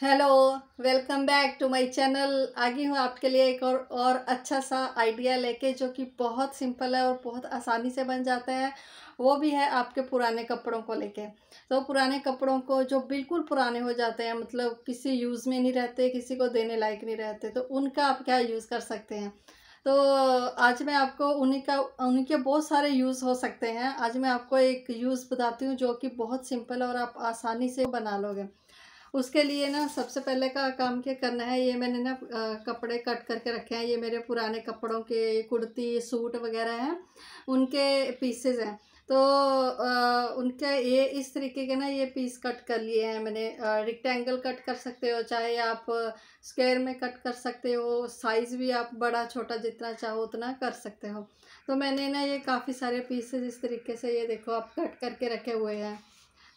hello welcome back to my channel आ गई हूँ आपके लिए एक और और अच्छा सा आइडिया लेके जो कि बहुत सिंपल है और बहुत आसानी से बन जाता है वो भी है आपके पुराने कपड़ों को लेके तो पुराने कपड़ों को जो बिल्कुल पुराने हो जाते हैं मतलब किसी यूज़ में नहीं रहते किसी को देने लायक नहीं रहते तो उनका आप क्या यूज़ कर सकते हैं तो आज मैं आपको उन्हीं का उन्हीं के बहुत सारे यूज़ हो सकते हैं आज मैं आपको एक यूज़ बताती हूँ जो कि बहुत सिंपल और आप आसानी से बना लोगे उसके लिए ना सबसे पहले का काम क्या करना है ये मैंने ना कपड़े कट करके रखे हैं ये मेरे पुराने कपड़ों के कुर्ती सूट वगैरह हैं उनके पीसेज हैं तो आ, उनके ये इस तरीके के ना ये पीस कट कर लिए हैं मैंने रिक्टेंगल कट कर सकते हो चाहे आप स्क्वायर में कट कर सकते हो साइज़ भी आप बड़ा छोटा जितना चाहो उतना कर सकते हो तो मैंने ना ये काफ़ी सारे पीसेज इस तरीके से ये देखो आप कट करके रखे हुए हैं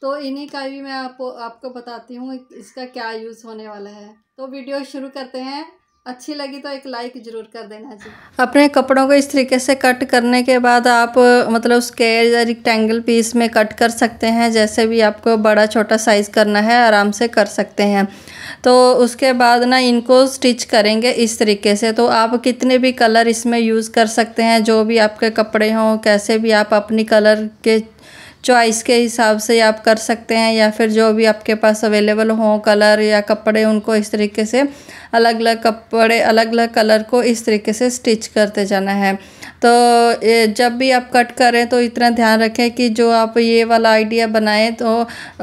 तो इन्हीं का भी मैं आपको आपको बताती हूँ इसका क्या यूज़ होने वाला है तो वीडियो शुरू करते हैं अच्छी लगी तो एक लाइक ज़रूर कर देना जी अपने कपड़ों को इस तरीके से कट करने के बाद आप मतलब स्केयर या रिक्टेंगल पीस में कट कर सकते हैं जैसे भी आपको बड़ा छोटा साइज़ करना है आराम से कर सकते हैं तो उसके बाद ना इनको स्टिच करेंगे इस तरीके से तो आप कितने भी कलर इसमें यूज़ कर सकते हैं जो भी आपके कपड़े हों कैसे भी आप अपनी कलर के चॉइस के हिसाब से आप कर सकते हैं या फिर जो भी आपके पास अवेलेबल हों कलर या कपड़े उनको इस तरीके से अलग अलग कपड़े अलग अलग कलर को इस तरीके से स्टिच करते जाना है तो जब भी आप कट करें तो इतना ध्यान रखें कि जो आप ये वाला आइडिया बनाएं तो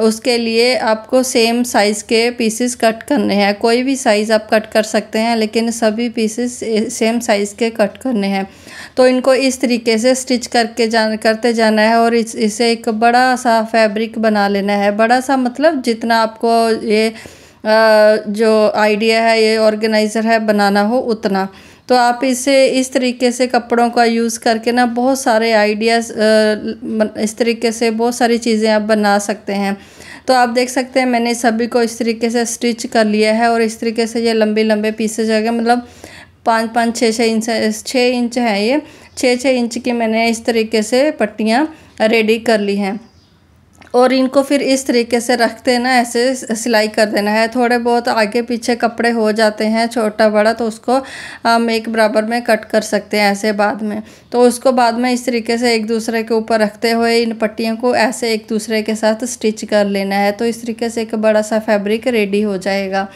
उसके लिए आपको सेम साइज़ के पीसेस कट करने हैं कोई भी साइज़ आप कट कर सकते हैं लेकिन सभी पीसेस सेम साइज़ के कट करने हैं तो इनको इस तरीके से स्टिच करके जान करते जाना है और इस इसे एक बड़ा सा फैब्रिक बना लेना है बड़ा सा मतलब जितना आपको ये जो आइडिया है ये ऑर्गेनाइज़र है बनाना हो उतना तो आप इसे इस तरीके से कपड़ों का यूज़ करके ना बहुत सारे आइडियाज़ इस तरीके से बहुत सारी चीज़ें आप बना सकते हैं तो आप देख सकते हैं मैंने सभी को इस तरीके से स्टिच कर लिया है और इस तरीके से ये लंबे लंबे पीसेज आ गए मतलब पाँच पाँच छः छः इंच छः इंच है ये छः छः इंच की मैंने इस तरीके से पट्टियाँ रेडी कर ली हैं और इनको फिर इस तरीके से रख देना ऐसे सिलाई कर देना है थोड़े बहुत आगे पीछे कपड़े हो जाते हैं छोटा बड़ा तो उसको हम एक बराबर में कट कर सकते हैं ऐसे बाद में तो उसको बाद में इस तरीके से एक दूसरे के ऊपर रखते हुए इन पट्टियों को ऐसे एक दूसरे के साथ स्टिच कर लेना है तो इस तरीके से एक बड़ा सा फैब्रिक रेडी हो जाएगा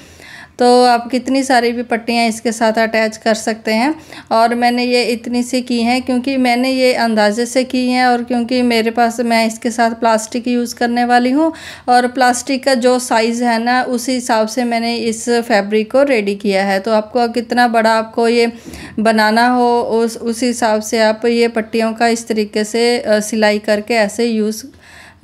तो आप कितनी सारी भी पट्टियाँ इसके साथ अटैच कर सकते हैं और मैंने ये इतनी सी की हैं क्योंकि मैंने ये अंदाजे से की हैं और क्योंकि मेरे पास मैं इसके साथ प्लास्टिक यूज़ करने वाली हूँ और प्लास्टिक का जो साइज़ है ना उसी हिसाब से मैंने इस फैब्रिक को रेडी किया है तो आपको कितना बड़ा आपको ये बनाना हो उस उसी हिसाब से आप ये पट्टियों का इस तरीके से सिलाई करके ऐसे यूज़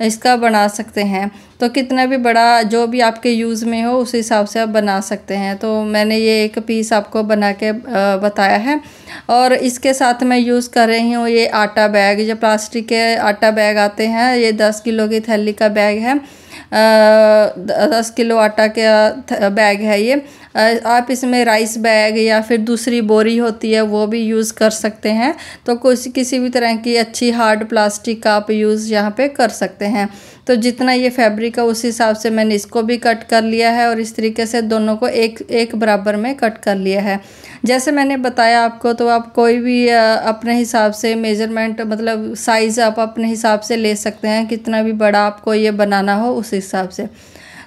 इसका बना सकते हैं तो कितना भी बड़ा जो भी आपके यूज़ में हो उस हिसाब से आप बना सकते हैं तो मैंने ये एक पीस आपको बना के बताया है और इसके साथ मैं यूज़ कर रही हूँ ये आटा बैग जो प्लास्टिक के आटा बैग आते हैं ये दस किलो की थैली का बैग है दस किलो आटा का बैग है ये आप इसमें राइस बैग या फिर दूसरी बोरी होती है वो भी यूज़ कर सकते हैं तो कुछ किसी भी तरह की अच्छी हार्ड प्लास्टिक का आप यूज़ यहाँ पे कर सकते हैं तो जितना ये फैब्रिक है उस हिसाब से मैंने इसको भी कट कर लिया है और इस तरीके से दोनों को एक एक बराबर में कट कर लिया है जैसे मैंने बताया आपको तो आप कोई भी अपने हिसाब से मेजरमेंट मतलब साइज़ आप अपने हिसाब से ले सकते हैं कितना भी बड़ा आपको ये बनाना हो उस हिसाब से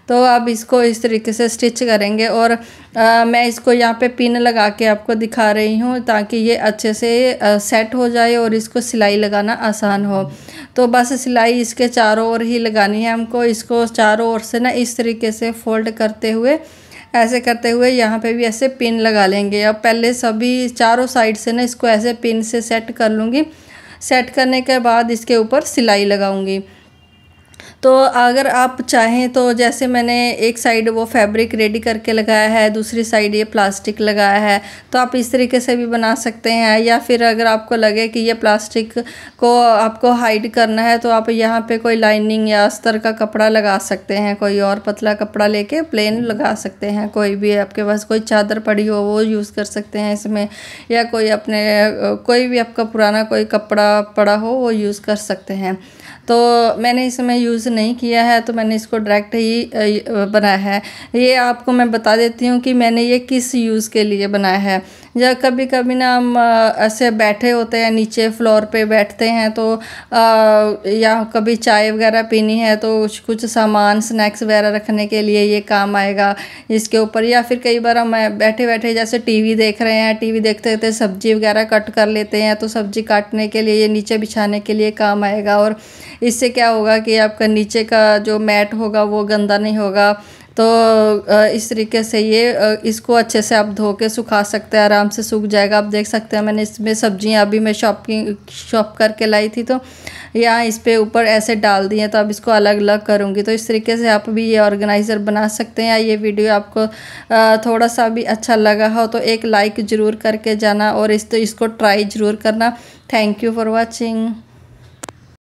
तो आप इसको इस तरीके से स्टिच करेंगे और आ, मैं इसको यहाँ पे पिन लगा के आपको दिखा रही हूँ ताकि ये अच्छे से आ, सेट हो जाए और इसको सिलाई लगाना आसान हो तो बस सिलाई इसके चारों ओर ही लगानी है हमको इसको चारों ओर से ना इस तरीके से फोल्ड करते हुए ऐसे करते हुए यहाँ पे भी ऐसे पिन लगा लेंगे अब पहले सभी चारों साइड से ना इसको ऐसे पिन से सेट कर लूँगी सेट करने के बाद इसके ऊपर सिलाई लगाऊँगी तो अगर आप चाहें तो जैसे मैंने एक साइड वो फैब्रिक रेडी करके लगाया है दूसरी साइड ये प्लास्टिक लगाया है तो आप इस तरीके से भी बना सकते हैं या फिर अगर आपको लगे कि ये प्लास्टिक को आपको हाइड करना है तो आप यहाँ पे कोई लाइनिंग या अस्तर का कपड़ा लगा सकते हैं कोई और पतला कपड़ा लेके प्लेन लगा सकते हैं कोई भी आपके पास कोई चादर पड़ी हो वो यूज़ कर सकते हैं इसमें या कोई अपने कोई भी आपका पुराना कोई कपड़ा पड़ा हो वो यूज़ कर सकते हैं तो मैंने इसमें यूज़ नहीं किया है तो मैंने इसको डायरेक्ट ही बनाया है ये आपको मैं बता देती हूँ कि मैंने ये किस यूज़ के लिए बनाया है या कभी कभी ना हम ऐसे बैठे होते हैं नीचे फ्लोर पे बैठते हैं तो या कभी चाय वगैरह पीनी है तो कुछ कुछ सामान स्नैक्स वगैरह रखने के लिए ये काम आएगा इसके ऊपर या फिर कई बार हम बैठे बैठे जैसे टीवी देख रहे हैं टीवी देखते देखते सब्जी वगैरह कट कर लेते हैं तो सब्जी काटने के लिए ये नीचे बिछाने के लिए काम आएगा और इससे क्या होगा कि आपका नीचे का जो मैट होगा वो गंदा नहीं होगा तो इस तरीके से ये इसको अच्छे से आप धो के सुखा सकते हैं आराम से सूख जाएगा आप देख सकते हैं मैंने इसमें सब्जियां अभी मैं शॉपिंग शॉप करके लाई थी तो यहाँ इस पर ऊपर ऐसे डाल दिए तो अब इसको अलग अलग करूँगी तो इस तरीके से आप भी ये ऑर्गेनाइज़र बना सकते हैं या ये वीडियो आपको थोड़ा सा भी अच्छा लगा हो तो एक लाइक ज़रूर करके जाना और इस तो इसको ट्राई ज़रूर करना थैंक यू फॉर वॉचिंग